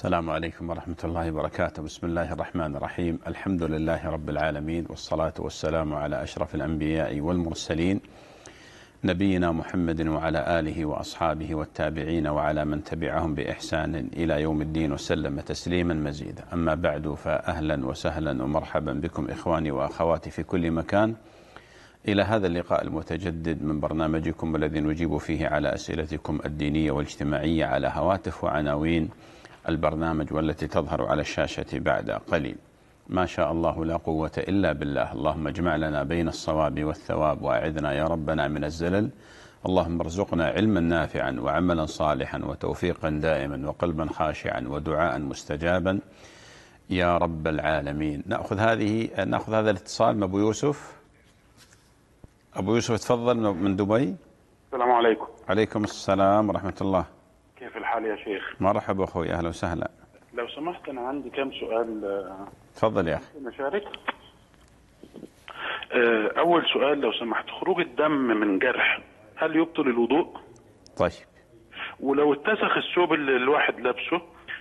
السلام عليكم ورحمة الله وبركاته بسم الله الرحمن الرحيم الحمد لله رب العالمين والصلاة والسلام على أشرف الأنبياء والمرسلين نبينا محمد وعلى آله وأصحابه والتابعين وعلى من تبعهم بإحسان إلى يوم الدين وسلم تسليما مزيدا أما بعد فأهلا وسهلا ومرحبا بكم إخواني وأخواتي في كل مكان إلى هذا اللقاء المتجدد من برنامجكم الذي نجيب فيه على أسئلتكم الدينية والاجتماعية على هواتف وعناوين البرنامج والتي تظهر على الشاشة بعد قليل ما شاء الله لا قوة إلا بالله اللهم اجمع لنا بين الصواب والثواب وأعذنا يا ربنا من الزلل اللهم ارزقنا علما نافعا وعملا صالحا وتوفيقا دائما وقلبا خاشعا ودعاء مستجابا يا رب العالمين نأخذ هذه نأخذ هذا الاتصال من أبو يوسف أبو يوسف تفضل من دبي السلام عليكم عليكم السلام ورحمة الله العالي يا شيخ مرحبا أخوي أهلا وسهلا لو سمحت أنا عندي كم سؤال آه، تفضل يا أخي مشارك آه، أول سؤال لو سمحت خروج الدم من جرح هل يبطل الوضوء؟ طيب ولو اتسخ الثوب اللي الواحد لابسه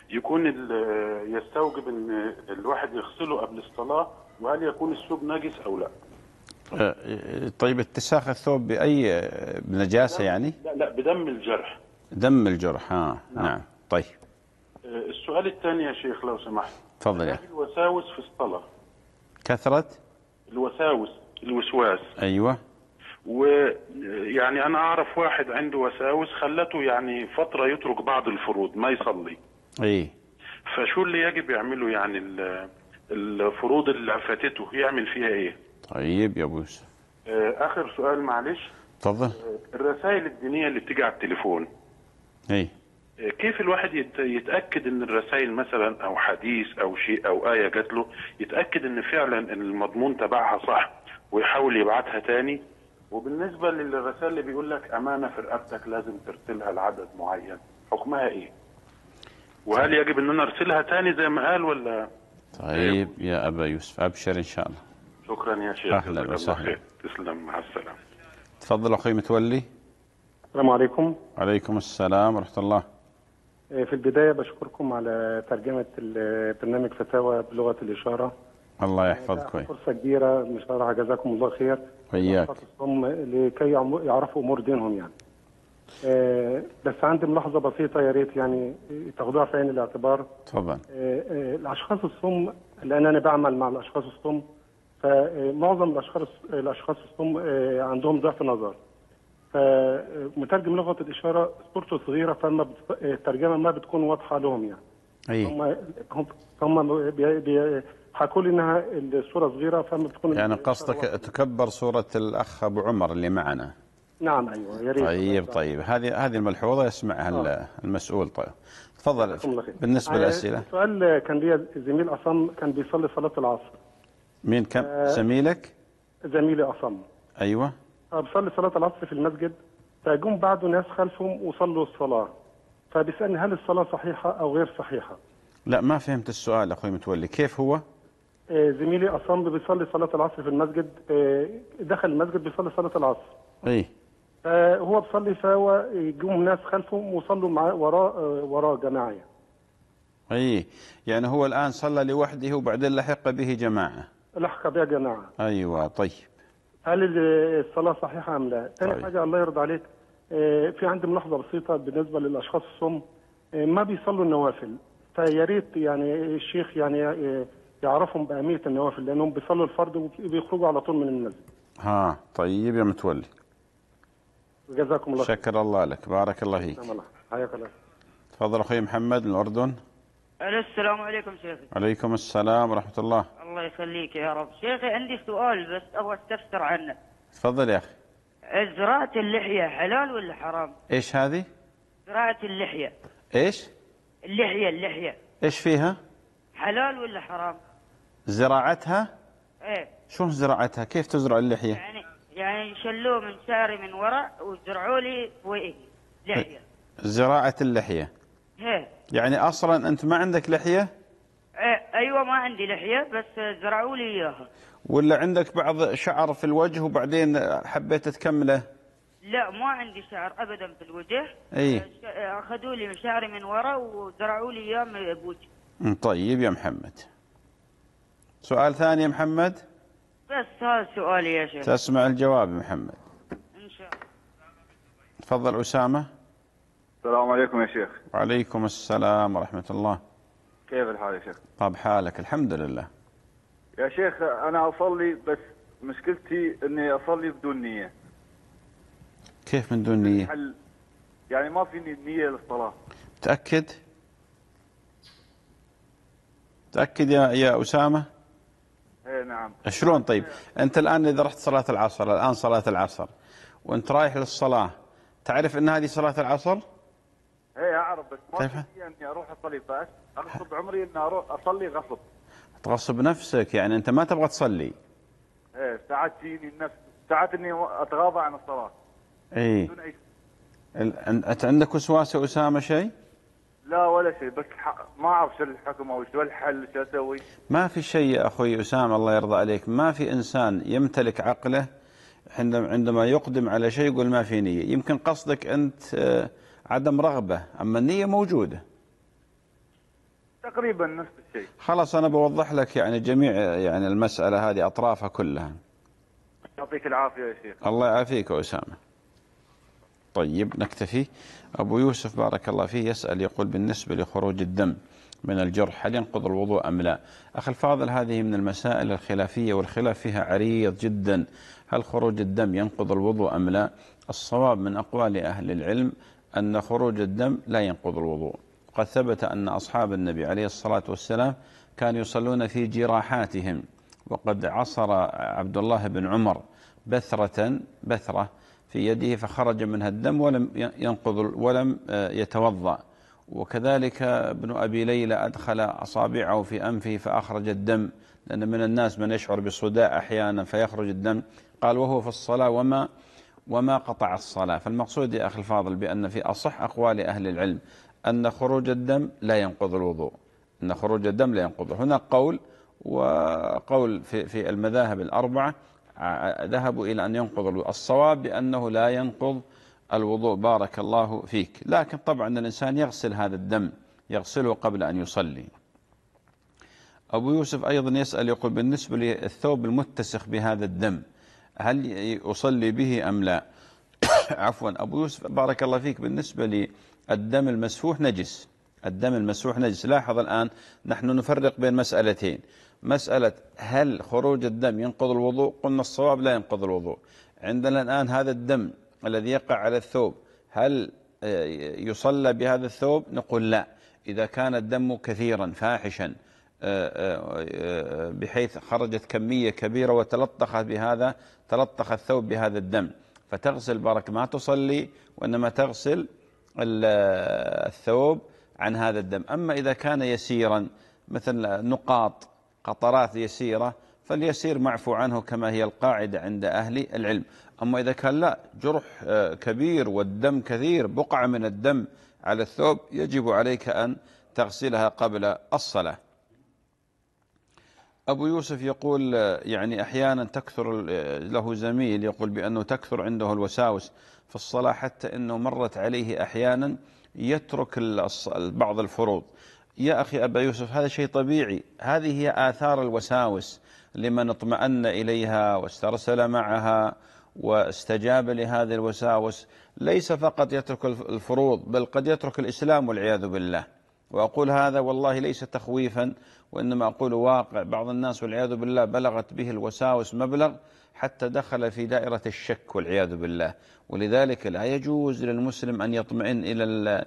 يكون آه، يستوجب ان الواحد يغسله قبل الصلاه وهل يكون الثوب نجس او لا؟ طيب اتساخ الثوب باي نجاسه يعني؟ لا لا بدم الجرح دم الجرح ها آه، نعم, نعم. طيب آه، السؤال الثاني يا شيخ لو سمحت تفضل يا الوساوس في الصلاة كثرة الوساوس الوسواس أيوة ويعني أنا أعرف واحد عنده وساوس خلته يعني فترة يترك بعض الفروض ما يصلي إيه فشو اللي يجب يعمله يعني الفروض اللي فاتته يعمل فيها إيه طيب يا بوس آه، آخر سؤال معلش اتفضل الرسائل الدينية اللي بتيجي على التليفون أي. إيه، كيف الواحد يتاكد ان الرسائل مثلا او حديث او شيء او ايه جات له يتاكد ان فعلا المضمون تبعها صح ويحاول يبعتها تاني وبالنسبه للرسائل اللي بيقول لك امانه في رقبتك لازم ترسلها لعدد معين حكمها ايه؟ وهل يجب ان انا ارسلها تاني زي ما قال ولا طيب يا ابا يوسف ابشر ان شاء الله شكرا يا شيخ اهلا وسهلا تسلم مع السلامه تفضل اخوي متولي السلام عليكم وعليكم السلام ورحمة الله آه، في البداية بشكركم على ترجمة برنامج فتاوى بلغة الإشارة الله يحفظك كويس آه، فرصة كبيرة بصراحة جزاكم الله خير وياك لكي يعرفوا أمور دينهم يعني آه، بس عندي ملاحظة بسيطة يا ريت يعني تاخدوها في عين الاعتبار اتفضل الأشخاص الصم لأن أنا بعمل مع الأشخاص الصم فمعظم الأشخاص الأشخاص الصم عندهم ضعف نظر فمترجم لغه الاشاره صورته صغيره فما الترجمه ما بتكون واضحه لهم يعني ايوه. هم هم حكوا لي انها الصوره صغيره فما بتكون يعني قصدك تكبر صوره الاخ ابو عمر اللي معنا نعم ايوه يا ريت طيب طيب هذه هذه الملحوظه يسمعها آه. المسؤول طيب تفضل بالنسبه آه، للاسئله السؤال كان لي زميل عصام كان بيصلي صلاه العصر مين كان آه، زميلك؟ زميلي عصام ايوه بصلي صلاه العصر في المسجد فجم بعده ناس خلفهم وصلوا الصلاه فبيسالني هل الصلاه صحيحه او غير صحيحه؟ لا ما فهمت السؤال اخوي متولي كيف هو؟ آه، زميلي اصلا بيصلي صلاه العصر في المسجد آه، دخل المسجد بيصلي صلاه العصر. اي آه، هو بيصلي فهو جم ناس خلفهم وصلوا معاه وراه وراه جماعيه. اي يعني هو الان صلى لوحده وبعدين لحق به جماعه. لحق به جماعه. ايوه طيب. هل الصلاه صحيحه ام لا؟ ثاني طيب. حاجه الله يرضى عليك آه، في عندي ملاحظه بسيطه بالنسبه للاشخاص الصم آه، ما بيصلوا النوافل فيا ريت يعني الشيخ يعني آه، يعرفهم باهميه النوافل لانهم بيصلوا الفرض وبيخرجوا على طول من المسجد. ها طيب يا متولي. جزاكم الله خير. شكر الله لك بارك الله فيك. حياك الله. تفضل اخوي محمد من الاردن. السلام عليكم شيخي. عليكم السلام ورحمه الله. الله يخليك يا رب شيخي عندي سؤال بس ابغى استفسر عنه تفضل يا اخي زراعة اللحية حلال ولا حرام؟ ايش هذه؟ زراعة اللحية ايش؟ اللحية اللحية ايش فيها؟ حلال ولا حرام؟ زراعتها؟ ايه شو زراعتها؟ كيف تزرع اللحية؟ يعني يعني شلوه من شعري من وراء وزرعوا لي فوقه لحية إيه. زراعة اللحية ايه يعني اصلا انت ما عندك لحية؟ إيه، ايوه ما عندي لحيه بس زرعوا لي اياها ولا عندك بعض شعر في الوجه وبعدين حبيت تكمله لا ما عندي شعر ابدا في الوجه اي آه، آه، اخذوا لي شعري من ورا وزرعوا لي اياه من بوجهي طيب يا محمد سؤال ثاني يا محمد بس هذا سؤالي يا شيخ تسمع الجواب يا محمد ان شاء الله تفضل اسامه السلام عليكم يا شيخ وعليكم السلام ورحمه الله كيف الحال يا شيخ؟ طب حالك الحمد لله يا شيخ أنا أصلي بس مشكلتي أني أصلي بدون نية كيف من دون نية؟ حل يعني ما في نية للصلاة متأكد؟ متأكد يا يا أسامة؟ ايه نعم شلون طيب؟ أنت الآن إذا رحت صلاة العصر الآن صلاة العصر وأنت رايح للصلاة تعرف أن هذه صلاة العصر؟ ايه اعرف بس ما في اني اروح اصلي فاغصب عمري اني اروح اصلي غصب تغصب نفسك يعني انت ما تبغى تصلي ايه ساعات تجيني النفس ساعات اني اتغاضى عن الصلاه إيه. بدون اي انت عندك وسواس يا اسامه شيء؟ لا ولا شيء بس ما اعرف شو الحكم او شو الحل شو اسوي ما في شيء يا اخوي اسامه الله يرضى عليك ما في انسان يمتلك عقله عندما يقدم على شيء يقول ما في نيه يمكن قصدك انت آه، عدم رغبة أما النية موجودة تقريبا نفس الشيء خلاص أنا بوضح لك يعني جميع يعني المسألة هذه أطرافها كلها يعطيك العافية يا شيخ الله يعافيك أسامة طيب نكتفي أبو يوسف بارك الله فيه يسأل يقول بالنسبة لخروج الدم من الجرح هل ينقض الوضوء أم لا أخي الفاضل هذه من المسائل الخلافية والخلاف فيها عريض جدا هل خروج الدم ينقض الوضوء أم لا الصواب من أقوال أهل العلم أن خروج الدم لا ينقض الوضوء قد ثبت أن أصحاب النبي عليه الصلاة والسلام كانوا يصلون في جراحاتهم وقد عصر عبد الله بن عمر بثرة بثرة في يده فخرج منها الدم ولم ينقض ولم يتوضأ وكذلك ابن أبي ليلى أدخل أصابعه في أنفه فأخرج الدم لأن من الناس من يشعر بصداع أحيانا فيخرج الدم قال وهو في الصلاة وما وما قطع الصلاة فالمقصود يا أخي الفاضل بأن في أصح أقوال أهل العلم أن خروج الدم لا ينقض الوضوء أن خروج الدم لا ينقض هنا قول وقول في, في المذاهب الأربعة ذهبوا إلى أن ينقض الوضوء الصواب بأنه لا ينقض الوضوء بارك الله فيك لكن طبعا الإنسان يغسل هذا الدم يغسله قبل أن يصلي أبو يوسف أيضا يسأل يقول بالنسبة للثوب المتسخ بهذا الدم هل أصلي به أم لا عفوا أبو يوسف بارك الله فيك بالنسبة للدم المسفوح نجس الدم المسفوح نجس لاحظ الآن نحن نفرق بين مسألتين مسألة هل خروج الدم ينقض الوضوء قلنا الصواب لا ينقض الوضوء عندنا الآن هذا الدم الذي يقع على الثوب هل يصلى بهذا الثوب نقول لا إذا كان الدم كثيرا فاحشا آه، آه، آه، بحيث خرجت كمية كبيرة وتلطخت بهذا تلطخ الثوب بهذا الدم فتغسل برك ما تصلي وإنما تغسل الثوب عن هذا الدم أما إذا كان يسيرا مثل نقاط قطرات يسيرة فاليسير معفو عنه كما هي القاعدة عند أهل العلم أما إذا كان لا جرح كبير والدم كثير بقعة من الدم على الثوب يجب عليك أن تغسلها قبل الصلاة أبو يوسف يقول يعني أحيانا تكثر له زميل يقول بأنه تكثر عنده الوساوس في الصلاة حتى أنه مرت عليه أحيانا يترك بعض الفروض يا أخي أبا يوسف هذا شيء طبيعي هذه هي آثار الوساوس لمن اطمأن إليها واسترسل معها واستجاب لهذه الوساوس ليس فقط يترك الفروض بل قد يترك الإسلام والعياذ بالله وأقول هذا والله ليس تخويفا وإنما أقول واقع بعض الناس والعياذ بالله بلغت به الوساوس مبلغ حتى دخل في دائرة الشك والعياذ بالله ولذلك لا يجوز للمسلم أن يطمئن إلى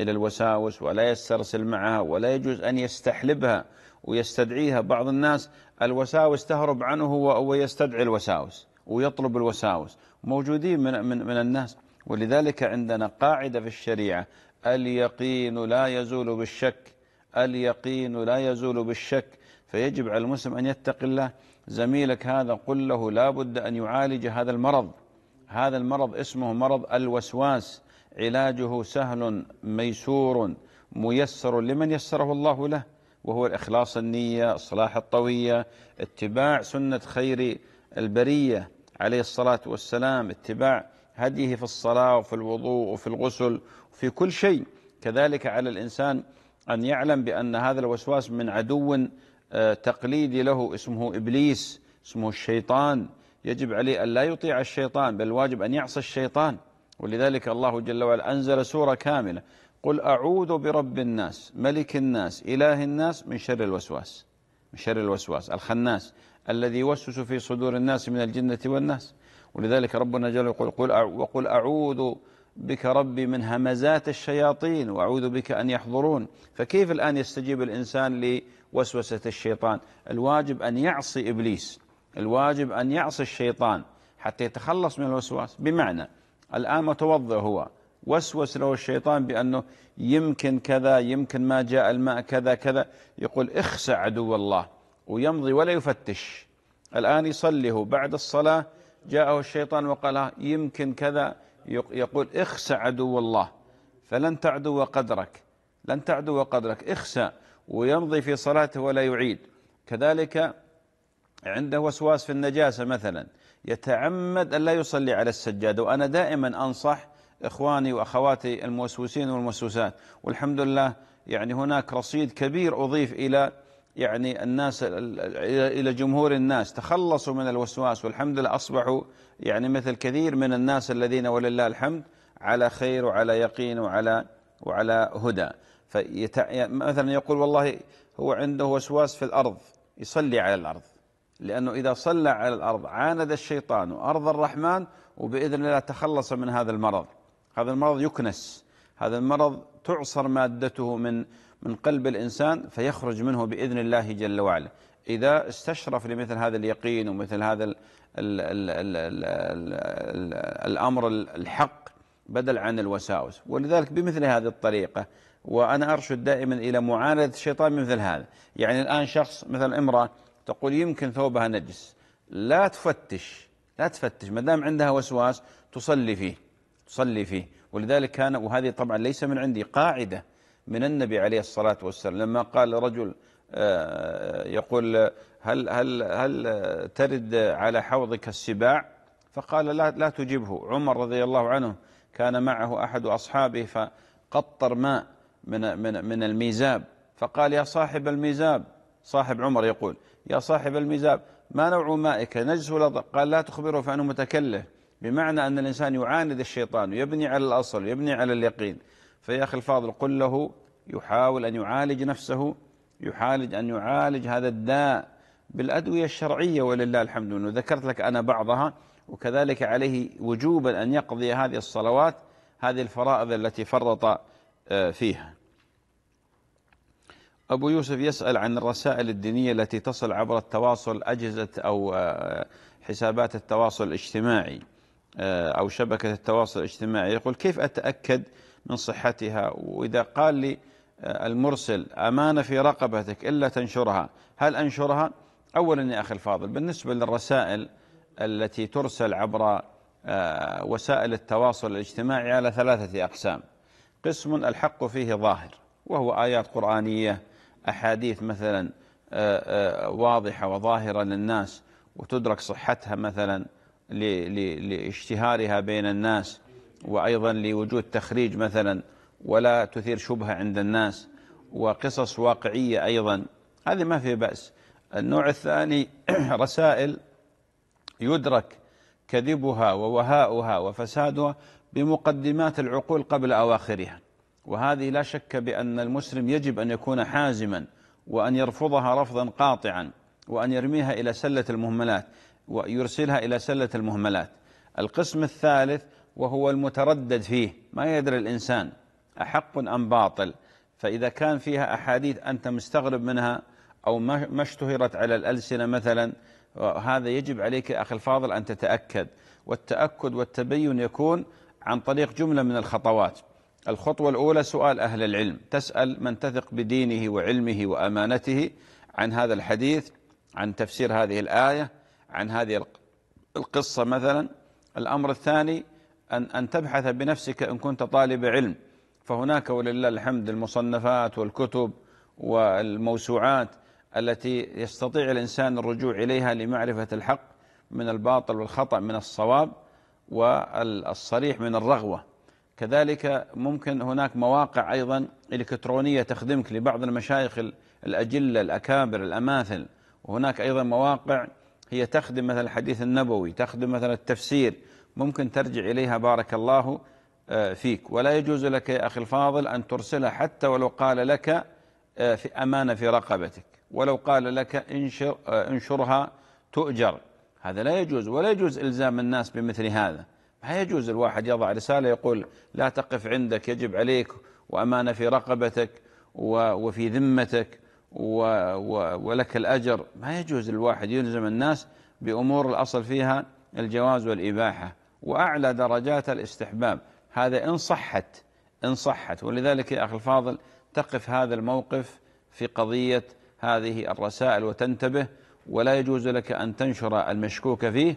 إلى الوساوس ولا يسترسل معها ولا يجوز أن يستحلبها ويستدعيها بعض الناس الوساوس تهرب عنه ويستدعي الوساوس ويطلب الوساوس موجودين من, من, من الناس ولذلك عندنا قاعدة في الشريعة اليقين لا يزول بالشك اليقين لا يزول بالشك فيجب على المسلم أن يتقي الله زميلك هذا قل له لا بد أن يعالج هذا المرض هذا المرض اسمه مرض الوسواس علاجه سهل ميسور ميسر لمن يسره الله له وهو الإخلاص النية صلاح الطوية اتباع سنة خير البرية عليه الصلاة والسلام اتباع هديه في الصلاة وفي الوضوء وفي الغسل في كل شيء كذلك على الإنسان أن يعلم بأن هذا الوسواس من عدو آه، تقليدي له اسمه إبليس اسمه الشيطان يجب عليه أن لا يطيع الشيطان بل واجب أن يعصى الشيطان ولذلك الله جل وعلا أنزل سورة كاملة قل أعوذ برب الناس ملك الناس إله الناس من شر الوسواس من شر الوسواس الخناس الذي يوسوس في صدور الناس من الجنة والناس ولذلك ربنا جل يقول قل أعوذ بك ربي من همزات الشياطين وأعوذ بك أن يحضرون فكيف الآن يستجيب الإنسان لوسوسة الشيطان الواجب أن يعصي إبليس الواجب أن يعصي الشيطان حتى يتخلص من الوسواس بمعنى الآن متوضئ هو وسوس له الشيطان بأنه يمكن كذا يمكن ما جاء الماء كذا كذا يقول اخسع عدو الله ويمضي ولا يفتش الآن يصلي هو بعد الصلاة جاءه الشيطان وقال آه، يمكن كذا يقول اخسى عدو الله فلن تعدو قدرك لن تعدو قدرك اخسى ويمضي في صلاته ولا يعيد كذلك عنده وسواس في النجاسة مثلا يتعمد أن لا يصلي على السجادة وأنا دائما أنصح إخواني وأخواتي الموسوسين والموسوسات والحمد لله يعني هناك رصيد كبير أضيف إلى يعني الناس إلى جمهور الناس تخلصوا من الوسواس والحمد لله أصبحوا يعني مثل كثير من الناس الذين ولله الحمد على خير وعلى يقين وعلى وعلى هدى فيتع... مثلا يقول والله هو عنده وسواس في الأرض يصلي على الأرض لأنه إذا صلى على الأرض عاند الشيطان وأرض الرحمن وبإذن الله تخلص من هذا المرض هذا المرض يكنس هذا المرض تعصر مادته من من قلب الإنسان فيخرج منه بإذن الله جل وعلا إذا استشرف لمثل هذا اليقين ومثل هذا الـ الـ الـ الـ الـ الأمر الحق بدل عن الوساوس ولذلك بمثل هذه الطريقة وأنا أرشد دائما إلى معاندة الشيطان مثل هذا يعني الآن شخص مثلا امرأة تقول يمكن ثوبها نجس لا تفتش لا تفتش ما دام عندها وسواس تصلي فيه تصلي فيه ولذلك كان وهذه طبعا ليس من عندي قاعدة من النبي عليه الصلاة والسلام لما قال رجل آه، يقول هل, هل, هل ترد على حوضك السباع فقال لا, لا تجبه عمر رضي الله عنه كان معه أحد أصحابه فقطر ماء من, من, من الميزاب فقال يا صاحب الميزاب صاحب عمر يقول يا صاحب الميزاب ما نوع مائك نجس ولا قال لا تخبره فأنه متكله بمعنى أن الإنسان يعاند الشيطان ويبني على الأصل ويبني على اليقين فيا أخي الفاضل قل له يحاول أن يعالج نفسه يحالج أن يعالج هذا الداء بالأدوية الشرعية ولله الحمد وذكرت لك أنا بعضها وكذلك عليه وجوبا أن يقضي هذه الصلوات هذه الفرائض التي فرط آه، فيها أبو يوسف يسأل عن الرسائل الدينية التي تصل عبر التواصل أجهزة أو آه، حسابات التواصل الاجتماعي آه، أو شبكة التواصل الاجتماعي يقول كيف أتأكد من صحتها وإذا قال لي آه، المرسل أمانة في رقبتك إلا تنشرها هل أنشرها؟ أولا يا أخي الفاضل بالنسبة للرسائل التي ترسل عبر آه، وسائل التواصل الاجتماعي على ثلاثة أقسام قسم الحق فيه ظاهر وهو آيات قرآنية أحاديث مثلا آه، واضحة وظاهرة للناس وتدرك صحتها مثلا لاشتهارها بين الناس وأيضا لوجود تخريج مثلا ولا تثير شبهة عند الناس وقصص واقعية أيضا هذه ما في بأس النوع الثاني رسائل يدرك كذبها ووهاؤها وفسادها بمقدمات العقول قبل أواخرها وهذه لا شك بأن المسلم يجب أن يكون حازما وأن يرفضها رفضا قاطعا وأن يرميها إلى سلة المهملات ويرسلها إلى سلة المهملات القسم الثالث وهو المتردد فيه ما يدري الإنسان أحق أم باطل فإذا كان فيها أحاديث أنت مستغرب منها أو ما اشتهرت على الألسنة مثلا هذا يجب عليك أخي الفاضل أن تتأكد والتأكد والتبين يكون عن طريق جملة من الخطوات الخطوة الأولى سؤال أهل العلم تسأل من تثق بدينه وعلمه وأمانته عن هذا الحديث عن تفسير هذه الآية عن هذه القصة مثلا الأمر الثاني أن, أن تبحث بنفسك إن كنت طالب علم فهناك ولله الحمد المصنفات والكتب والموسوعات التي يستطيع الإنسان الرجوع إليها لمعرفة الحق من الباطل والخطأ من الصواب والصريح من الرغوة كذلك ممكن هناك مواقع أيضا إلكترونية تخدمك لبعض المشايخ الأجلة الأكابر الأماثل وهناك أيضا مواقع هي تخدم مثلا الحديث النبوي تخدم مثلا التفسير ممكن ترجع إليها بارك الله آه، فيك ولا يجوز لك يا أخي الفاضل أن ترسلها حتى ولو قال لك آه، في أمانة في رقبتك ولو قال لك انشر آه، انشرها تؤجر هذا لا يجوز ولا يجوز إلزام الناس بمثل هذا ما يجوز الواحد يضع رسالة يقول لا تقف عندك يجب عليك وأمانة في رقبتك وفي ذمتك ولك الأجر ما يجوز الواحد يلزم الناس بأمور الأصل فيها الجواز والإباحة وأعلى درجات الاستحباب هذا إن صحت إن صحت ولذلك يا أخي الفاضل تقف هذا الموقف في قضية هذه الرسائل وتنتبه ولا يجوز لك أن تنشر المشكوك فيه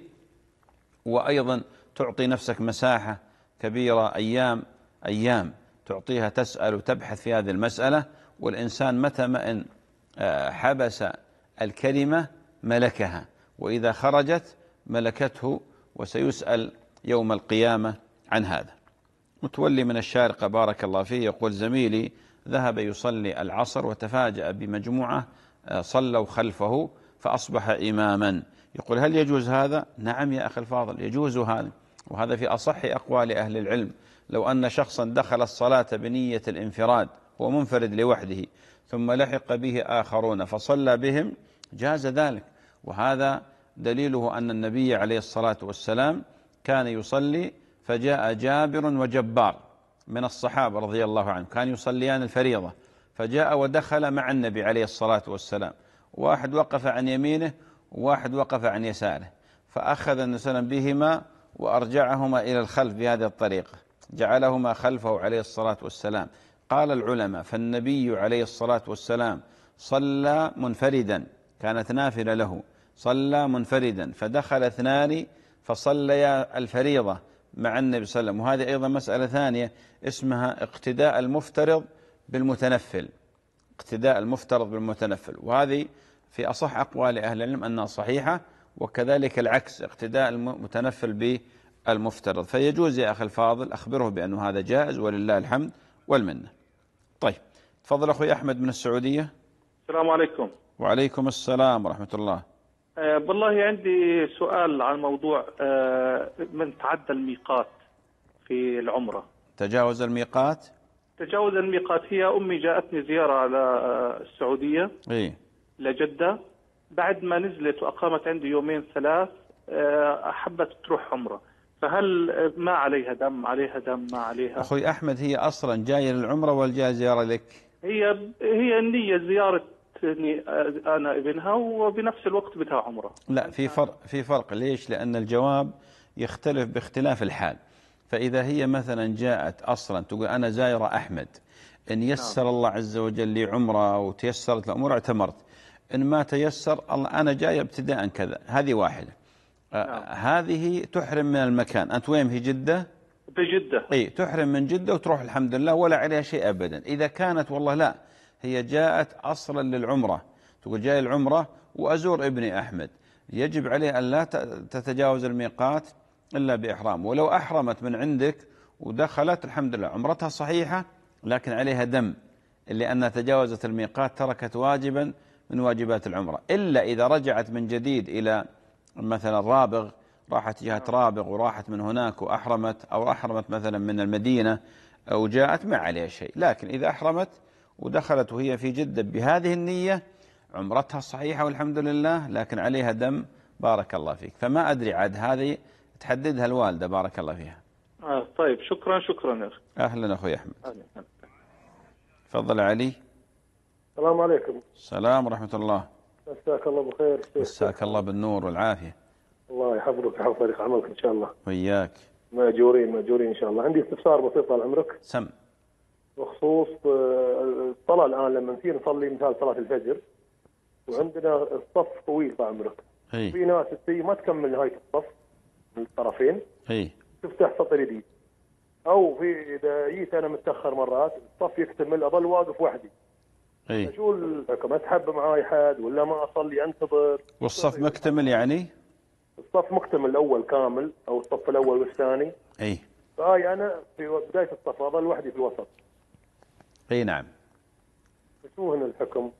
وأيضا تعطي نفسك مساحة كبيرة أيام أيام تعطيها تسأل وتبحث في هذه المسألة والإنسان متى ما إن آه، حبس الكلمة ملكها وإذا خرجت ملكته وسيسأل يوم القيامة عن هذا متولي من الشارقة بارك الله فيه يقول زميلي ذهب يصلي العصر وتفاجأ بمجموعة آه، صلوا خلفه فأصبح إماما يقول هل يجوز هذا؟ نعم يا أخي الفاضل يجوز هذا وهذا في أصح أقوال أهل العلم لو أن شخصا دخل الصلاة بنية الانفراد هو منفرد لوحده ثم لحق به آخرون فصلى بهم جاز ذلك وهذا دليله أن النبي عليه الصلاة والسلام كان يصلي فجاء جابر وجبار من الصحابة رضي الله عنهم كان يصليان الفريضة فجاء ودخل مع النبي عليه الصلاة والسلام واحد وقف عن يمينه وواحد وقف عن يساره فأخذ النبي صلى الله عليه وسلم بهما وأرجعهما إلى الخلف بهذه الطريقة جعلهما خلفه عليه الصلاة والسلام قال العلماء فالنبي عليه الصلاة والسلام صلى منفردا كانت نافلة له صلى منفردا فدخل اثنان فصليا الفريضة مع النبي صلى الله عليه وسلم وهذه أيضا مسألة ثانية اسمها اقتداء المفترض بالمتنفل اقتداء المفترض بالمتنفل وهذه في أصح أقوال أهل العلم أنها صحيحة وكذلك العكس اقتداء المتنفل بالمفترض فيجوز يا أخي الفاضل أخبره بأن هذا جائز ولله الحمد والمنة طيب تفضل أخوي أحمد من السعودية السلام عليكم وعليكم السلام ورحمة الله آه والله عندي سؤال عن موضوع آه من تعدى الميقات في العمرة تجاوز الميقات؟ تجاوز الميقات هي أمي جاءتني زيارة على آه، السعودية إيه؟ لجدة بعد ما نزلت وأقامت عندي يومين ثلاث آه، أحبت تروح عمرة فهل آه، ما عليها دم عليها دم ما عليها أخوي أحمد هي أصلا جاية للعمرة ولا جاية زيارة لك؟ هي هي النية زيارة اني انا ابنها وبنفس الوقت بتاع عمره لا في فرق في فرق ليش لان الجواب يختلف باختلاف الحال فاذا هي مثلا جاءت اصلا تقول انا زايره احمد ان نعم. يسر نعم. الله عز وجل لي عمره وتيسرت الامور اعتمرت ان ما تيسر الله انا جاي ابتداء كذا هذه واحده آه، نعم. هذه تحرم من المكان انت وين في جده بجده اي تحرم من جده وتروح الحمد لله ولا عليها شيء ابدا اذا كانت والله لا هي جاءت أصلا للعمرة تقول جاي العمرة وأزور ابني أحمد يجب عليه أن لا تتجاوز الميقات إلا بإحرام ولو أحرمت من عندك ودخلت الحمد لله عمرتها صحيحة لكن عليها دم لأنها تجاوزت الميقات تركت واجبا من واجبات العمرة إلا إذا رجعت من جديد إلى مثلا رابغ راحت جهة رابغ وراحت من هناك وأحرمت أو أحرمت مثلا من المدينة أو جاءت ما عليها شيء لكن إذا أحرمت ودخلت وهي في جدة بهذه النية عمرتها صحيحة والحمد لله لكن عليها دم بارك الله فيك فما أدري عاد هذه تحددها الوالدة بارك الله فيها آه طيب شكرا شكرا يا أخي أهلا أخوي أحمد أهلا. تفضل علي السلام عليكم السلام ورحمة الله مساك الله بخير مساك الله بالنور والعافية الله يحفظك ويحفظ فريق عملك إن شاء الله وياك ماجورين ماجورين إن شاء الله عندي استفسار بسيط على عمرك سم بخصوص الصلاه الان لما نصير نصلي مثال صلاه الفجر وعندنا الصف طويل طال عمرك في ناس تسي ما تكمل نهايه الصف من الطرفين اي تفتح سطر جديد او في اذا جيت انا متاخر مرات الصف يكتمل اظل واقف وحدي اي شو الحكم اسحب معاي حد ولا ما اصلي انتظر والصف مكتمل يعني؟ الصف مكتمل الاول كامل او الصف الاول والثاني اي فهاي انا في بدايه الصف اظل وحدي في الوسط اي نعم شو هنا الحكم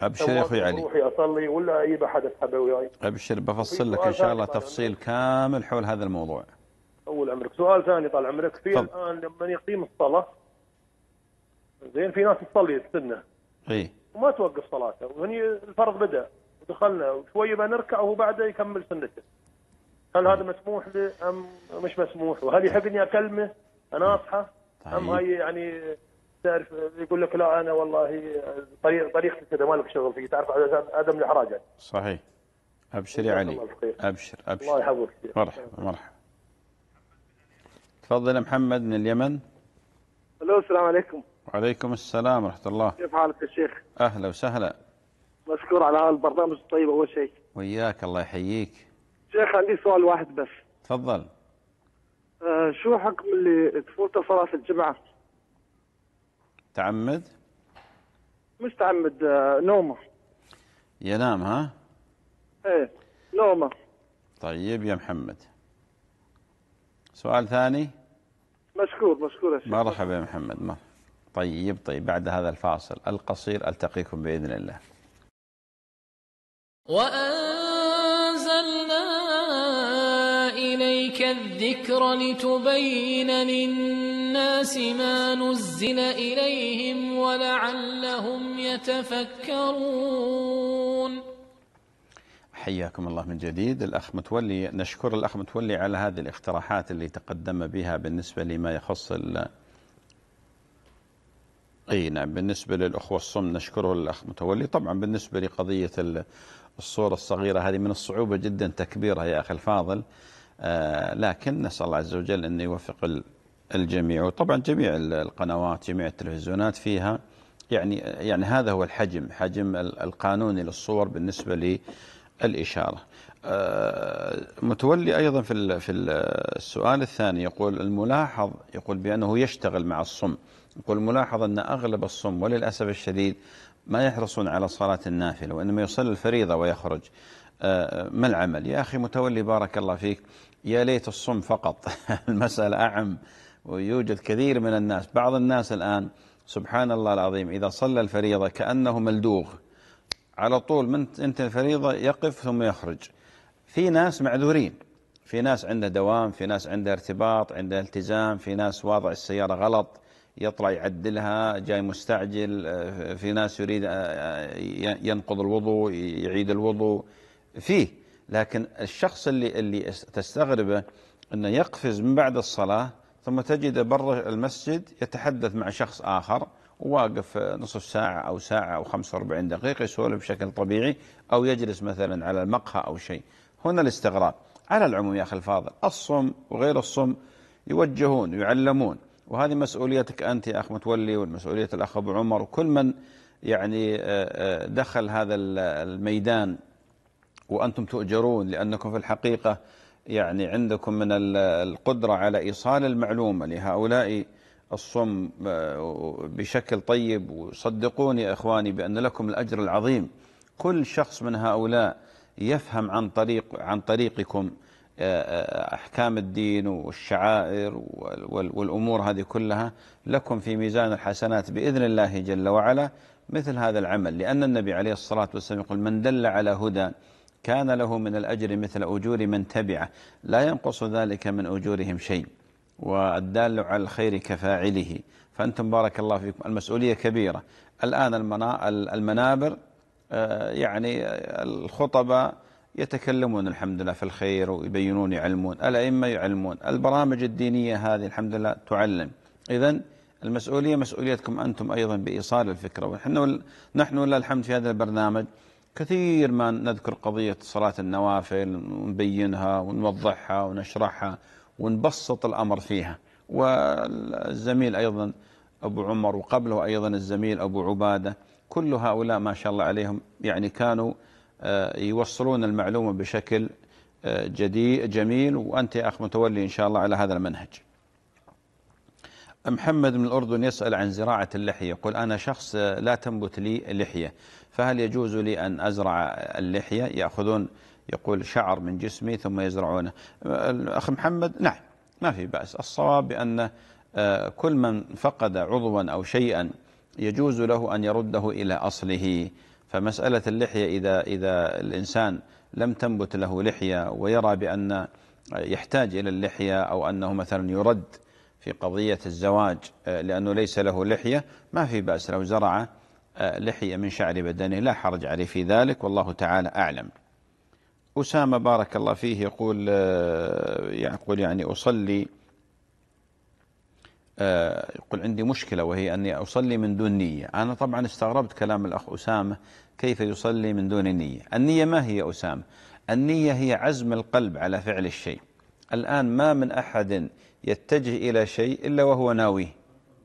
ابشر يا اخوي علي روحي اصلي ولا اجيب احد اسحبه وياي ابشر بفصل لك ان شاء الله تفصيل كامل حول هذا الموضوع طول عمرك سؤال ثاني طال عمرك في طب. الان لما يقيم الصلاه زين في ناس تصلي السنه اي وما توقف صلاته وهني يعني الفرض بدا ودخلنا وشوي بنركع وهو بعده يكمل سنته هل هذا طيب. مسموح لي ام مش مسموح وهل يحق اني اكلمه اناصحه ام طيب. هاي يعني تعرف يقول لك لا انا والله طريق طريقتي كذا ما لك شغل فيه تعرف عدم الاحراج صحيح ابشر يا علي ابشر ابشر الله يحفظك مرحبا مرحبا تفضل يا محمد من اليمن الو السلام عليكم وعليكم السلام ورحمه الله كيف حالك يا شيخ؟ اهلا وسهلا مشكور على البرنامج الطيب اول شيء وياك الله يحييك شيخ عندي سؤال واحد بس تفضل آه شو حكم اللي تفوته صلاه الجمعه تعمد؟ مش تعمد آه، نومه ينام ها؟ ايه نومه طيب يا محمد سؤال ثاني؟ مشكور مشكور يا شيخ مرحبا يا محمد ما. طيب طيب بعد هذا الفاصل القصير ألتقيكم بإذن الله وأنزلنا إليك الذكر لتبين للناس الناس ما نزل إليهم ولعلهم يتفكرون حياكم الله من جديد الأخ متولي نشكر الأخ متولي على هذه الاقتراحات اللي تقدم بها بالنسبة لما يخص ال اي نعم بالنسبة للأخوة الصم نشكره الأخ متولي طبعا بالنسبة لقضية الصورة الصغيرة هذه من الصعوبة جدا تكبيرها يا أخي الفاضل آه، لكن نسأل الله عز وجل أن يوفق الجميع وطبعا جميع القنوات جميع التلفزيونات فيها يعني يعني هذا هو الحجم حجم القانوني للصور بالنسبة للإشارة آه، متولي أيضا في في السؤال الثاني يقول الملاحظ يقول بأنه يشتغل مع الصم يقول ملاحظ أن أغلب الصم وللأسف الشديد ما يحرصون على صلاة النافلة وإنما يصلي الفريضة ويخرج آه، ما العمل يا أخي متولي بارك الله فيك يا ليت الصم فقط المسألة أعم ويوجد كثير من الناس بعض الناس الآن سبحان الله العظيم إذا صلى الفريضة كأنه ملدوغ على طول من أنت الفريضة يقف ثم يخرج في ناس معذورين في ناس عنده دوام في ناس عنده ارتباط عنده التزام في ناس واضع السيارة غلط يطلع يعدلها جاي مستعجل آه، في ناس يريد آه، آه، ينقض الوضوء يعيد الوضوء فيه لكن الشخص اللي اللي تستغربه انه يقفز من بعد الصلاه ثم تجد بر المسجد يتحدث مع شخص آخر واقف نصف ساعة أو ساعة أو 45 دقيقة يسولف بشكل طبيعي أو يجلس مثلا على المقهى أو شيء هنا الاستغراب على العموم يا أخي الفاضل الصم وغير الصم يوجهون ويعلمون وهذه مسؤوليتك أنت يا أخ متولي ومسؤولية الأخ أبو عمر وكل من يعني آه، آه، دخل هذا الميدان وأنتم تؤجرون لأنكم في الحقيقة يعني عندكم من القدرة على إيصال المعلومة لهؤلاء الصم آه، بشكل طيب وصدقوني إخواني بأن لكم الأجر العظيم كل شخص من هؤلاء يفهم عن طريق عن طريقكم آه، آه، أحكام الدين والشعائر والأمور هذه كلها لكم في ميزان الحسنات بإذن الله جل وعلا مثل هذا العمل لأن النبي عليه الصلاة والسلام يقول من دل على هدى كان له من الأجر مثل أجور من تبعه لا ينقص ذلك من أجورهم شيء والدال على الخير كفاعله فأنتم بارك الله فيكم المسؤولية كبيرة الآن المنابر آه، يعني الخطبة يتكلمون الحمد لله في الخير ويبينون يعلمون الأئمة يعلمون البرامج الدينية هذه الحمد لله تعلم إذا المسؤولية مسؤوليتكم أنتم أيضا بإيصال الفكرة ونحن نحن لله الحمد في هذا البرنامج كثير ما نذكر قضية صلاة النوافل ونبينها ونوضحها ونشرحها ونبسط الأمر فيها والزميل أيضا أبو عمر وقبله أيضا الزميل أبو عبادة كل هؤلاء ما شاء الله عليهم يعني كانوا آه، يوصلون المعلومة بشكل آه، جديد جميل وأنت يا أخ متولي إن شاء الله على هذا المنهج محمد من الأردن يسأل عن زراعة اللحية يقول أنا شخص لا تنبت لي لحية فهل يجوز لي أن أزرع اللحية يأخذون يقول شعر من جسمي ثم يزرعونه الأخ محمد نعم ما في بأس الصواب بأن آه، كل من فقد عضوا أو شيئا يجوز له أن يرده إلى أصله فمسألة اللحية إذا, إذا الإنسان لم تنبت له لحية ويرى بأن يحتاج إلى اللحية أو أنه مثلا يرد في قضية الزواج آه، لأنه ليس له لحية ما في بأس لو زرع آه، لحية من شعر بدنه لا حرج عليه في ذلك والله تعالى أعلم أسامة بارك الله فيه يقول آه، يقول يعني أصلي يقول عندي مشكلة وهي أني أصلي من دون نية أنا طبعا استغربت كلام الأخ أسامة كيف يصلي من دون نية النية ما هي أسامة النية هي عزم القلب على فعل الشيء الآن ما من أحد يتجه إلى شيء إلا وهو ناويه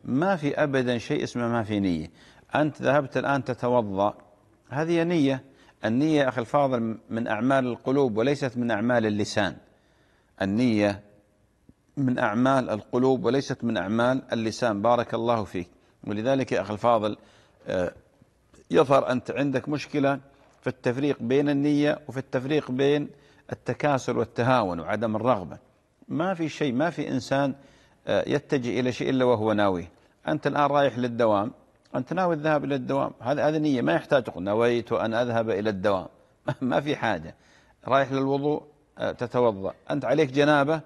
ما في أبدا شيء اسمه ما في نية أنت ذهبت الآن تتوضأ هذه نية النية أخي الفاضل من أعمال القلوب وليست من أعمال اللسان النية من أعمال القلوب وليست من أعمال اللسان بارك الله فيك ولذلك يا أخي الفاضل آه، يظهر أنت عندك مشكلة في التفريق بين النية وفي التفريق بين التكاسل والتهاون وعدم الرغبة ما في شيء ما في إنسان آه، يتجه إلى شيء إلا وهو ناويه أنت الآن رايح للدوام أنت ناوي الذهاب إلى الدوام هذا هذه نية ما يحتاج تقول نويت أن أذهب إلى الدوام ما في حاجة رايح للوضوء آه، تتوضأ أنت عليك جنابة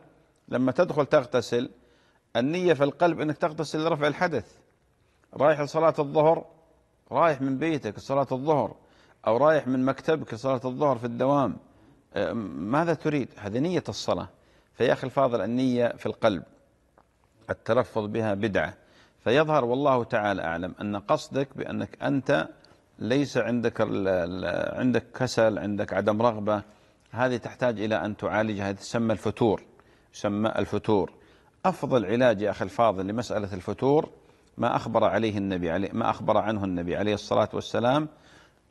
لما تدخل تغتسل النية في القلب أنك تغتسل لرفع الحدث رايح لصلاة الظهر رايح من بيتك لصلاه الظهر أو رايح من مكتبك لصلاه الظهر في الدوام آه، ماذا تريد هذه نية الصلاة فيا أخي الفاضل النية في القلب التلفظ بها بدعة فيظهر والله تعالى أعلم أن قصدك بأنك أنت ليس عندك عندك كسل عندك عدم رغبة هذه تحتاج إلى أن تعالجها تسمى الفتور تسمى الفتور أفضل علاج يا أخي الفاضل لمسألة الفتور ما أخبر عليه النبي عليه ما أخبر عنه النبي عليه الصلاة والسلام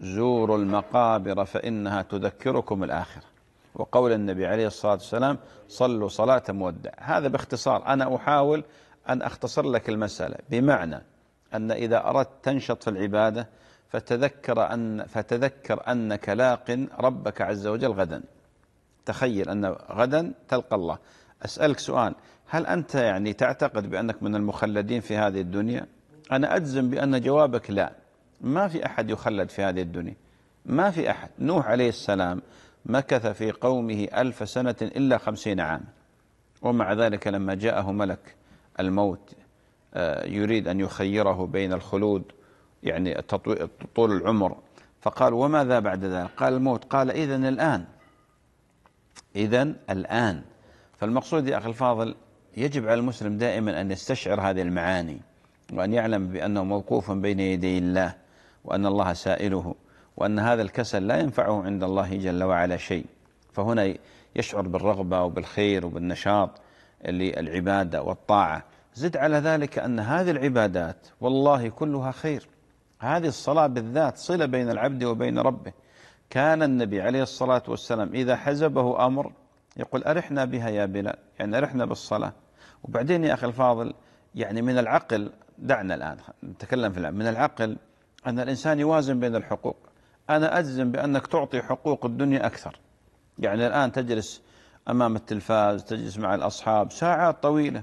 زوروا المقابر فإنها تذكركم الآخرة وقول النبي عليه الصلاة والسلام صلوا صلاة مودع هذا باختصار أنا أحاول أن أختصر لك المسألة بمعنى أن إذا أردت تنشط في العبادة فتذكر, أن فتذكر أنك لاق ربك عز وجل غدا تخيل أن غدا تلقى الله أسألك سؤال هل أنت يعني تعتقد بأنك من المخلدين في هذه الدنيا أنا أجزم بأن جوابك لا ما في أحد يخلد في هذه الدنيا ما في أحد نوح عليه السلام مكث في قومه ألف سنة إلا خمسين عاما ومع ذلك لما جاءه ملك الموت آه، يريد أن يخيره بين الخلود يعني طول العمر فقال وماذا بعد ذلك قال الموت قال إذا الآن إذا الآن فالمقصود يا أخي الفاضل يجب على المسلم دائما أن يستشعر هذه المعاني وأن يعلم بأنه موقوف بين يدي الله وأن الله سائله وأن هذا الكسل لا ينفعه عند الله جل وعلا شيء فهنا يشعر بالرغبة وبالخير وبالنشاط للعبادة والطاعة زد على ذلك أن هذه العبادات والله كلها خير هذه الصلاة بالذات صلة بين العبد وبين ربه كان النبي عليه الصلاة والسلام إذا حزبه أمر يقول أرحنا بها يا بلال يعني أرحنا بالصلاة وبعدين يا أخي الفاضل يعني من العقل دعنا الآن نتكلم في الآن من العقل أن الإنسان يوازن بين الحقوق أنا أجزم بأنك تعطي حقوق الدنيا أكثر يعني الآن تجلس أمام التلفاز تجلس مع الأصحاب ساعات طويلة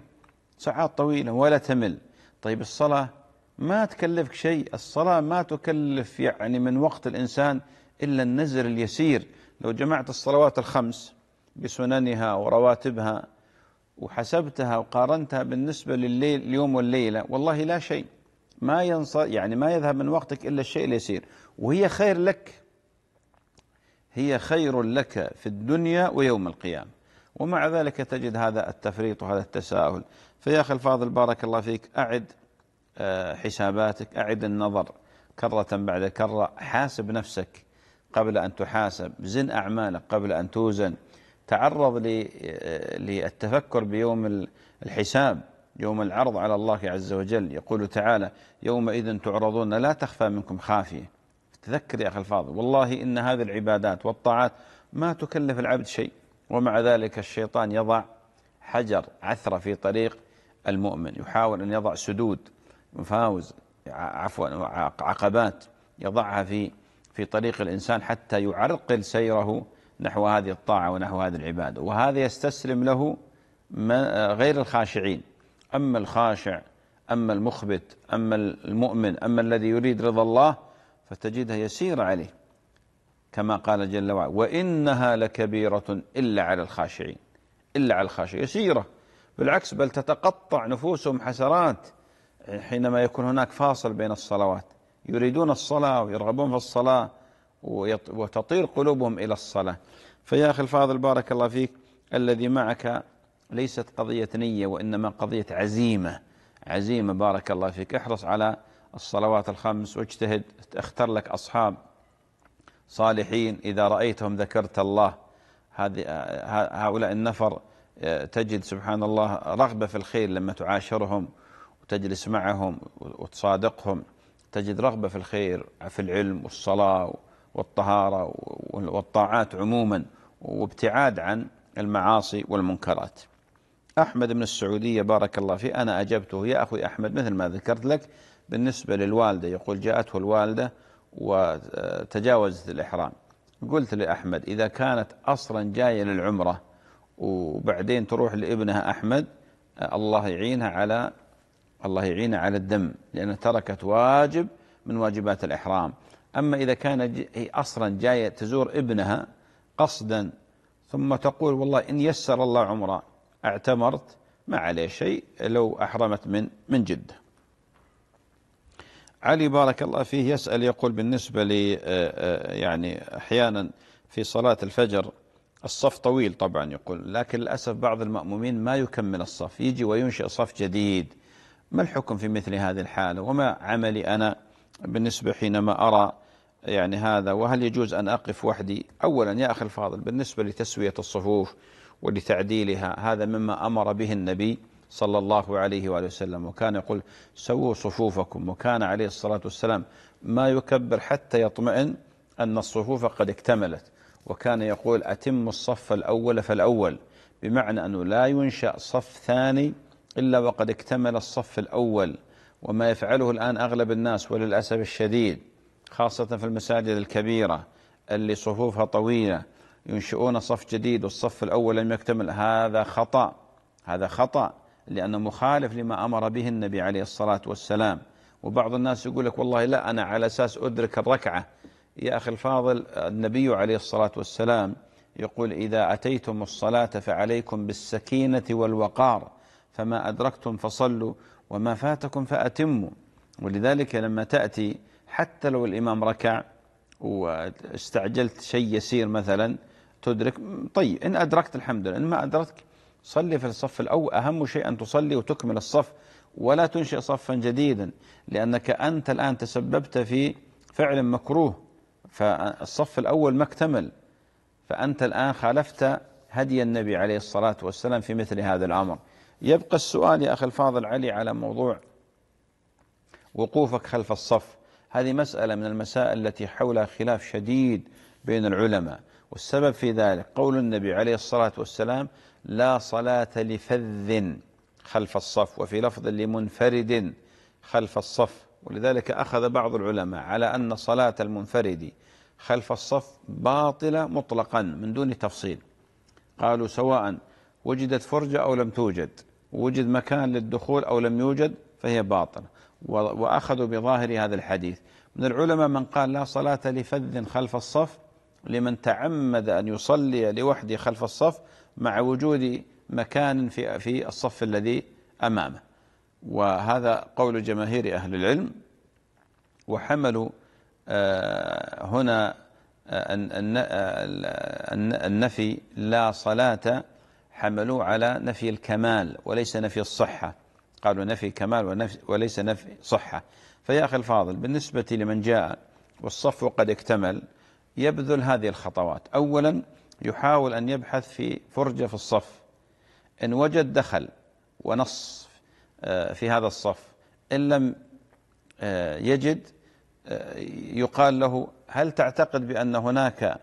ساعات طويلة ولا تمل طيب الصلاة ما تكلفك شيء الصلاة ما تكلف يعني من وقت الإنسان إلا النزر اليسير لو جمعت الصلوات الخمس بسننها ورواتبها وحسبتها وقارنتها بالنسبة لليل اليوم والليلة والله لا شيء ما ينص يعني ما يذهب من وقتك إلا الشيء اليسير وهي خير لك هي خير لك في الدنيا ويوم القيامة ومع ذلك تجد هذا التفريط وهذا التساؤل فيا أخي الفاضل بارك الله فيك أعد آه، حساباتك أعد النظر كرة بعد كرة حاسب نفسك قبل أن تحاسب زن أعمالك قبل أن توزن تعرض آه، للتفكر بيوم الحساب يوم العرض على الله عز وجل يقول تعالى يومئذ تعرضون لا تخفى منكم خافية تذكر يا أخي الفاضل والله إن هذه العبادات والطاعات ما تكلف العبد شيء ومع ذلك الشيطان يضع حجر عثرة في طريق المؤمن يحاول أن يضع سدود مفاوز عفوا عقبات يضعها في في طريق الإنسان حتى يعرقل سيره نحو هذه الطاعة ونحو هذه العبادة وهذا يستسلم له غير الخاشعين أما الخاشع أما المخبت أما المؤمن أما الذي يريد رضا الله فتجدها يسير عليه كما قال جل وعلا وإنها لكبيرة إلا على الخاشعين إلا على الخاشعين يسيرة بالعكس بل تتقطع نفوسهم حسرات حينما يكون هناك فاصل بين الصلوات يريدون الصلاة ويرغبون في الصلاة وتطير قلوبهم إلى الصلاة فيا أخي الفاضل بارك الله فيك الذي معك ليست قضية نية وإنما قضية عزيمة عزيمة بارك الله فيك احرص على الصلوات الخمس واجتهد اختر لك أصحاب صالحين إذا رأيتهم ذكرت الله هذه هؤلاء النفر تجد سبحان الله رغبة في الخير لما تعاشرهم وتجلس معهم وتصادقهم تجد رغبة في الخير في العلم والصلاة والطهارة والطاعات عموما وابتعاد عن المعاصي والمنكرات أحمد من السعودية بارك الله فيه أنا أجبته يا أخوي أحمد مثل ما ذكرت لك بالنسبة للوالدة يقول جاءته الوالدة وتجاوزت الإحرام قلت لأحمد إذا كانت أصلا جاية للعمرة وبعدين تروح لابنها أحمد الله يعينها على الله يعينها على الدم لأنها تركت واجب من واجبات الإحرام أما إذا كانت هي أصلا جاية تزور ابنها قصدا ثم تقول والله إن يسر الله عمره اعتمرت ما عليه شيء لو أحرمت من من جدة علي بارك الله فيه يسأل يقول بالنسبة لي آه، آه، يعني أحيانا في صلاة الفجر الصف طويل طبعا يقول لكن للأسف بعض المأمومين ما يكمل الصف يجي وينشئ صف جديد ما الحكم في مثل هذه الحالة وما عملي أنا بالنسبة حينما أرى يعني هذا وهل يجوز أن أقف وحدي أولا يا أخي الفاضل بالنسبة لتسوية الصفوف ولتعديلها هذا مما أمر به النبي صلى الله عليه وآله وسلم وكان يقول سووا صفوفكم وكان عليه الصلاة والسلام ما يكبر حتى يطمئن أن الصفوف قد اكتملت وكان يقول أتم الصف الأول فالأول بمعنى أنه لا ينشأ صف ثاني إلا وقد اكتمل الصف الأول وما يفعله الآن أغلب الناس وللأسف الشديد خاصة في المساجد الكبيرة اللي صفوفها طويلة ينشئون صف جديد والصف الأول لم يكتمل هذا خطأ هذا خطأ لأنه مخالف لما أمر به النبي عليه الصلاة والسلام وبعض الناس يقول لك والله لا أنا على أساس أدرك الركعة يا أخي الفاضل النبي عليه الصلاة والسلام يقول إذا أتيتم الصلاة فعليكم بالسكينة والوقار فما أدركتم فصلوا وما فاتكم فأتموا ولذلك لما تأتي حتى لو الإمام ركع واستعجلت شيء يسير مثلا تدرك طيب إن أدركت الحمد لله إن ما أدركت صلي في الصف الأول أهم شيء أن تصلي وتكمل الصف ولا تنشئ صفا جديدا لأنك أنت الآن تسببت في فعل مكروه فالصف الأول ما اكتمل فأنت الآن خالفت هدي النبي عليه الصلاة والسلام في مثل هذا الأمر يبقى السؤال يا أخي الفاضل علي على موضوع وقوفك خلف الصف هذه مسألة من المسائل التي حولها خلاف شديد بين العلماء والسبب في ذلك قول النبي عليه الصلاة والسلام لا صلاة لفذ خلف الصف وفي لفظ لمنفرد خلف الصف ولذلك أخذ بعض العلماء على أن صلاة المنفرد خلف الصف باطلة مطلقا من دون تفصيل قالوا سواء وجدت فرجة أو لم توجد وجد مكان للدخول أو لم يوجد فهي باطلة وأخذوا بظاهر هذا الحديث من العلماء من قال لا صلاة لفذ خلف الصف لمن تعمد أن يصلي لوحده خلف الصف مع وجود مكان في في الصف الذي أمامه وهذا قول جماهير أهل العلم وحملوا آه، هنا آه، آه، النفي لا صلاة حملوا على نفي الكمال وليس نفي الصحة قالوا نفي كمال وليس نفي صحة فيا أخي الفاضل بالنسبة لمن جاء والصف قد اكتمل يبذل هذه الخطوات أولا يحاول أن يبحث في فرجة في الصف إن وجد دخل ونص آه، في هذا الصف إن لم آه، يجد آه، يقال له هل تعتقد بأن هناك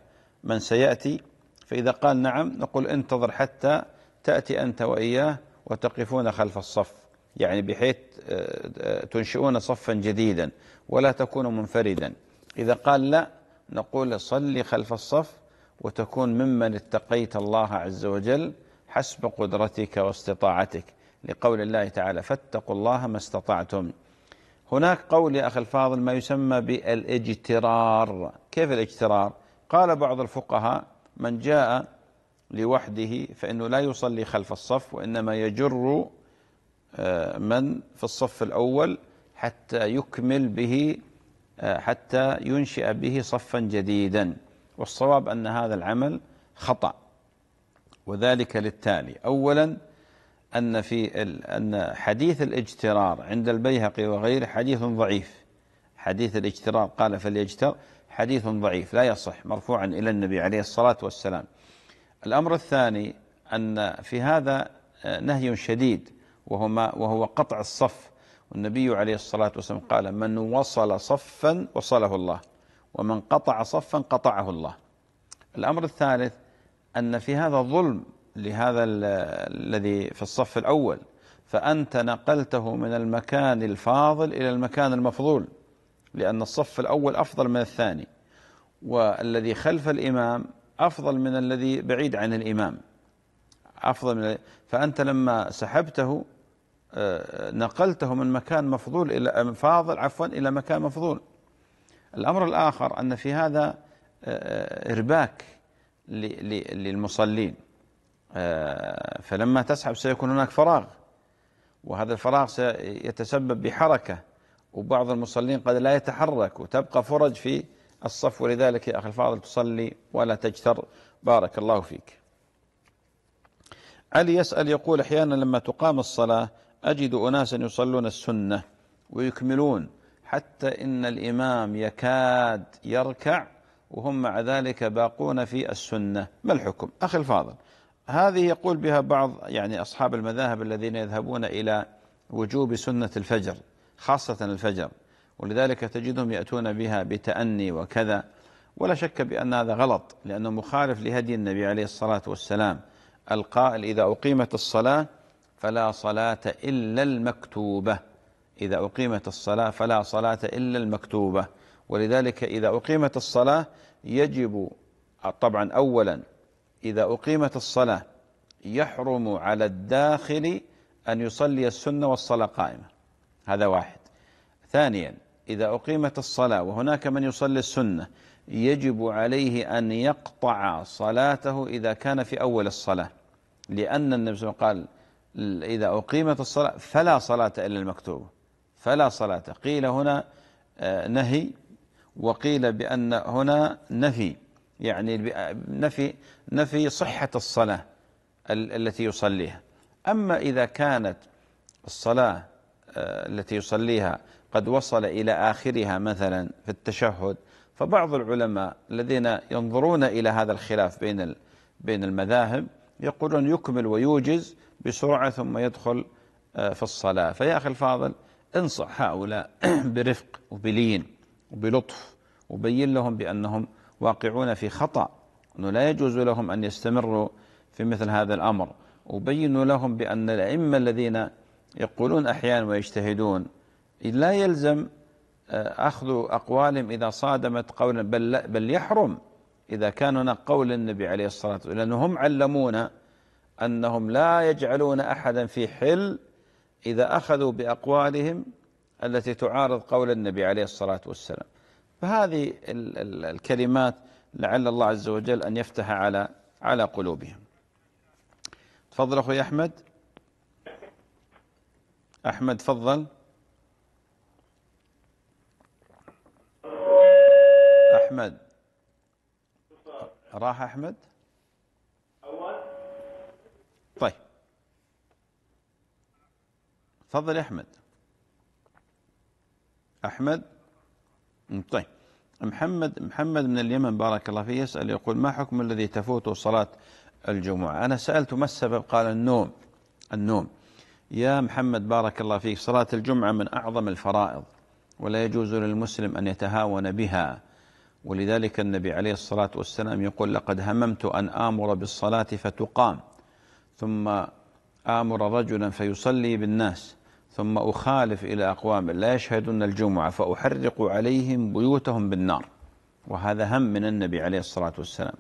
من سيأتي فإذا قال نعم نقول انتظر حتى تأتي أنت وإياه وتقفون خلف الصف يعني بحيث تنشئون صفا جديدا ولا تكون منفردا إذا قال لا نقول صلي خلف الصف وتكون ممن اتقيت الله عز وجل حسب قدرتك واستطاعتك لقول الله تعالى فاتقوا الله ما استطعتم هناك قول يا أخي الفاضل ما يسمى بالاجترار كيف الاجترار قال بعض الفقهاء من جاء لوحده فإنه لا يصلي خلف الصف وإنما يجر آه، من في الصف الأول حتى يكمل به آه، حتى ينشئ به صفا جديدا والصواب أن هذا العمل خطأ وذلك للتالي أولا أن في أن حديث الاجترار عند البيهقي وغيره حديث ضعيف حديث الاجترار قال فليجتر حديث ضعيف لا يصح مرفوعا إلى النبي عليه الصلاة والسلام الأمر الثاني أن في هذا آه، نهي شديد وهما وهو قطع الصف والنبي عليه الصلاة والسلام قال من وصل صفا وصله الله ومن قطع صفا قطعه الله الأمر الثالث أن في هذا ظلم لهذا الذي في الصف الأول فأنت نقلته من المكان الفاضل إلى المكان المفضول لأن الصف الأول أفضل من الثاني والذي خلف الإمام أفضل من الذي بعيد عن الإمام أفضل من فأنت لما سحبته نقلته من مكان مفضول إلى فاضل عفوا إلى مكان مفضول الأمر الآخر أن في هذا آه، آه، إرباك للمصلين آه، فلما تسحب سيكون هناك فراغ وهذا الفراغ سيتسبب بحركة وبعض المصلين قد لا يتحرك وتبقى فرج في الصف ولذلك يا أخي الفاضل تصلي ولا تجتر بارك الله فيك علي يسأل يقول أحيانا لما تقام الصلاة أجد أناسا يصلون السنة ويكملون حتى إن الإمام يكاد يركع وهم مع ذلك باقون في السنة ما الحكم أخي الفاضل هذه يقول بها بعض يعني أصحاب المذاهب الذين يذهبون إلى وجوب سنة الفجر خاصة الفجر ولذلك تجدهم يأتون بها بتأني وكذا ولا شك بأن هذا غلط لأنه مخالف لهدي النبي عليه الصلاة والسلام القائل إذا أقيمت الصلاة فلا صلاة إلا المكتوبة إذا أقيمت الصلاة فلا صلاة إلا المكتوبة ولذلك إذا أقيمت الصلاة يجب طبعا أولا إذا أقيمت الصلاة يحرم على الداخل أن يصلي السنة والصلاة قائمة هذا واحد ثانيا إذا أقيمت الصلاة وهناك من يصلي السنة يجب عليه أن يقطع صلاته إذا كان في أول الصلاة لأن النبي صلى الله عليه وسلم قال إذا أقيمت الصلاة فلا صلاة إلا المكتوبة فلا صلاة قيل هنا آه، نهي وقيل بأن هنا نفي يعني آه، نفي نفي صحة الصلاة التي يصليها أما إذا كانت الصلاة آه، التي يصليها قد وصل إلى آخرها مثلا في التشهد فبعض العلماء الذين ينظرون إلى هذا الخلاف بين بين المذاهب يقولون يكمل ويوجز بسرعة ثم يدخل آه، في الصلاة فيا أخي الفاضل انصح هؤلاء برفق وبلين وبلطف وبين لهم بأنهم واقعون في خطأ أنه لا يجوز لهم أن يستمروا في مثل هذا الأمر وبينوا لهم بأن الأئمة الذين يقولون أحيانا ويجتهدون لا يلزم آه، أخذ أقوالهم إذا صادمت قولا بل, بل يحرم إذا كان هناك قول النبي عليه الصلاة والسلام لأنهم علمونا أنهم لا يجعلون أحدا في حل إذا أخذوا بأقوالهم التي تعارض قول النبي عليه الصلاة والسلام فهذه الكلمات لعل الله عز وجل أن يفتح على على قلوبهم تفضل أخوي أحمد أحمد تفضل أحمد راح أحمد تفضل يا احمد احمد طيب محمد محمد من اليمن بارك الله فيه يسال يقول ما حكم الذي تفوته صلاه الجمعه انا سالته ما السبب قال النوم النوم يا محمد بارك الله فيك صلاه الجمعه من اعظم الفرائض ولا يجوز للمسلم ان يتهاون بها ولذلك النبي عليه الصلاه والسلام يقول لقد هممت ان امر بالصلاه فتقام ثم امر رجلا فيصلي بالناس ثم أخالف إلى أقوام لا يشهدون الجمعة فأحرق عليهم بيوتهم بالنار وهذا هم من النبي عليه الصلاة والسلام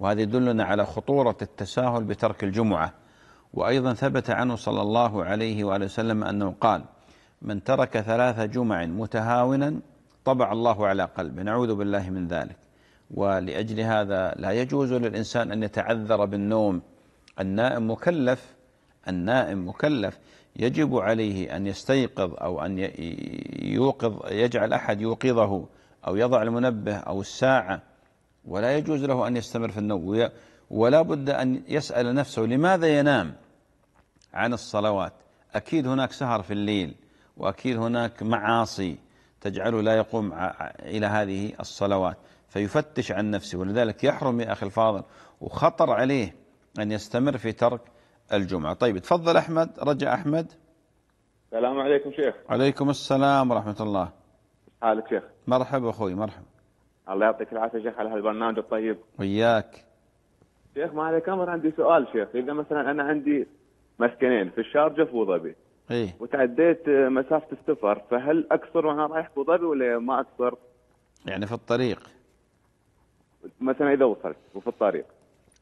وهذا يدلنا على خطورة التساهل بترك الجمعة وأيضا ثبت عنه صلى الله عليه وآله وسلم أنه قال من ترك ثلاث جمع متهاونا طبع الله على قلبه نعوذ بالله من ذلك ولأجل هذا لا يجوز للإنسان أن يتعذر بالنوم النائم مكلف النائم مكلف يجب عليه أن يستيقظ أو أن يوقظ يجعل أحد يوقظه أو يضع المنبه أو الساعة ولا يجوز له أن يستمر في النوم ولا بد أن يسأل نفسه لماذا ينام عن الصلوات أكيد هناك سهر في الليل وأكيد هناك معاصي تجعله لا يقوم إلى هذه الصلوات فيفتش عن نفسه ولذلك يحرم يا أخي الفاضل وخطر عليه أن يستمر في ترك الجمعة طيب تفضل أحمد رجع أحمد السلام عليكم شيخ عليكم السلام ورحمة الله حالك شيخ مرحبا أخوي مرحبا الله يعطيك العافية شيخ على هالبرنامج الطيب وياك شيخ ما عليك أمر عندي سؤال شيخ إذا مثلا أنا عندي مسكنين في الشارجة في ظبي ايه وتعديت مسافة السفر فهل أقصر وأنا رايح أبو ظبي ولا ما أقصر؟ يعني في الطريق مثلا إذا وصلت وفي الطريق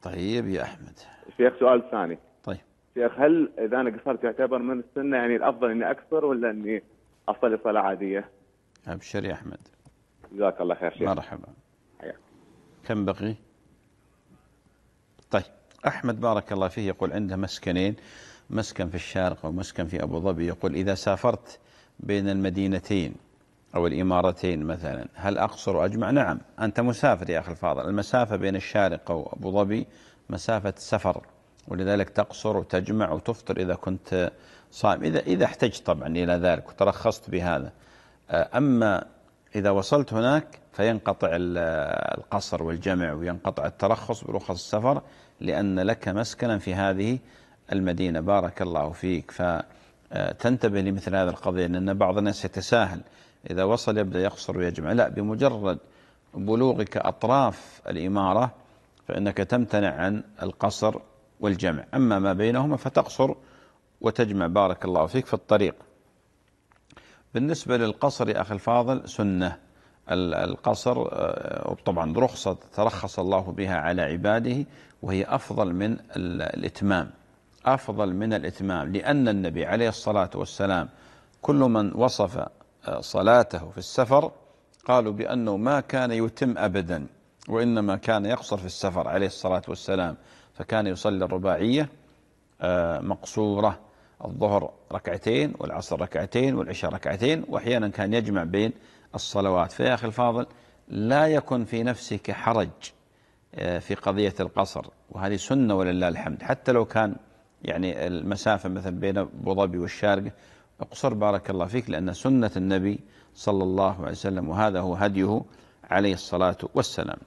طيب يا أحمد شيخ سؤال ثاني شيخ هل اذا انا قصرت يعتبر من السنه يعني الافضل اني اقصر ولا اني اصلي صلاه عاديه؟ ابشر يا احمد. جزاك الله خير شيخ. مرحبا. حياك. كم بقي؟ طيب احمد بارك الله فيه يقول عنده مسكنين مسكن في الشارقه ومسكن في ابو ظبي يقول اذا سافرت بين المدينتين أو الإمارتين مثلا هل أقصر وأجمع نعم أنت مسافر يا أخي الفاضل المسافة بين الشارقة وأبو ظبي مسافة سفر ولذلك تقصر وتجمع وتفطر إذا كنت صائم إذا, إذا احتجت طبعا إلى ذلك وترخصت بهذا آه، أما إذا وصلت هناك فينقطع آه، القصر والجمع وينقطع الترخص برخص السفر لأن لك مسكنا في هذه المدينة بارك الله فيك فتنتبه آه، لمثل هذا القضية لأن بعض الناس يتساهل إذا وصل يبدأ يقصر ويجمع لا بمجرد بلوغك أطراف الإمارة فإنك تمتنع عن القصر والجمع أما ما بينهما فتقصر وتجمع بارك الله فيك في الطريق بالنسبة للقصر يا أخي الفاضل سنة القصر آه، طبعا رخصة ترخص الله بها على عباده وهي أفضل من الإتمام أفضل من الإتمام لأن النبي عليه الصلاة والسلام كل من وصف آه، صلاته في السفر قالوا بأنه ما كان يتم أبدا وإنما كان يقصر في السفر عليه الصلاة والسلام فكان يصلي الرباعية آه، مقصورة الظهر ركعتين والعصر ركعتين والعشاء ركعتين وأحيانا كان يجمع بين الصلوات فيا أخي الفاضل لا يكن في نفسك حرج آه، في قضية القصر وهذه سنة ولله الحمد حتى لو كان يعني المسافة مثلا بين أبو ظبي والشارقة اقصر بارك الله فيك لأن سنة النبي صلى الله عليه وسلم وهذا هو هديه عليه الصلاة والسلام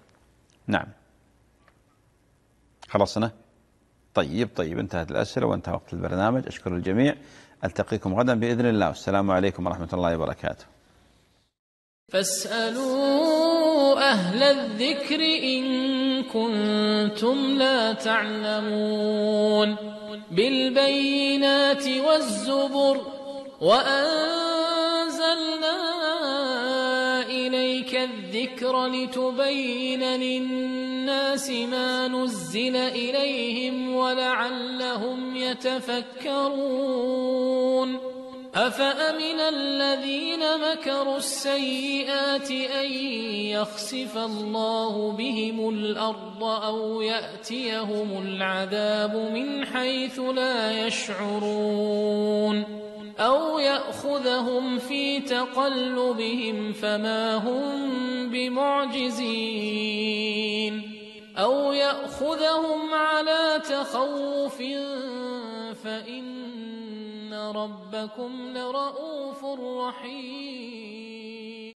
نعم خلصنا طيب طيب انتهت الأسئلة وانتهى وقت البرنامج أشكر الجميع ألتقيكم غدا بإذن الله والسلام عليكم ورحمة الله وبركاته فاسألوا أهل الذكر إن كنتم لا تعلمون بالبينات والزبر وأن الذكر لتبين للناس ما نزل إليهم ولعلهم يتفكرون أفأمن الذين مكروا السيئات أن يخسف الله بهم الأرض أو يأتيهم العذاب من حيث لا يشعرون أو يأخذهم في تقلبهم فما هم بمعجزين أو يأخذهم على تخوف فإن ربكم لرؤوف رحيم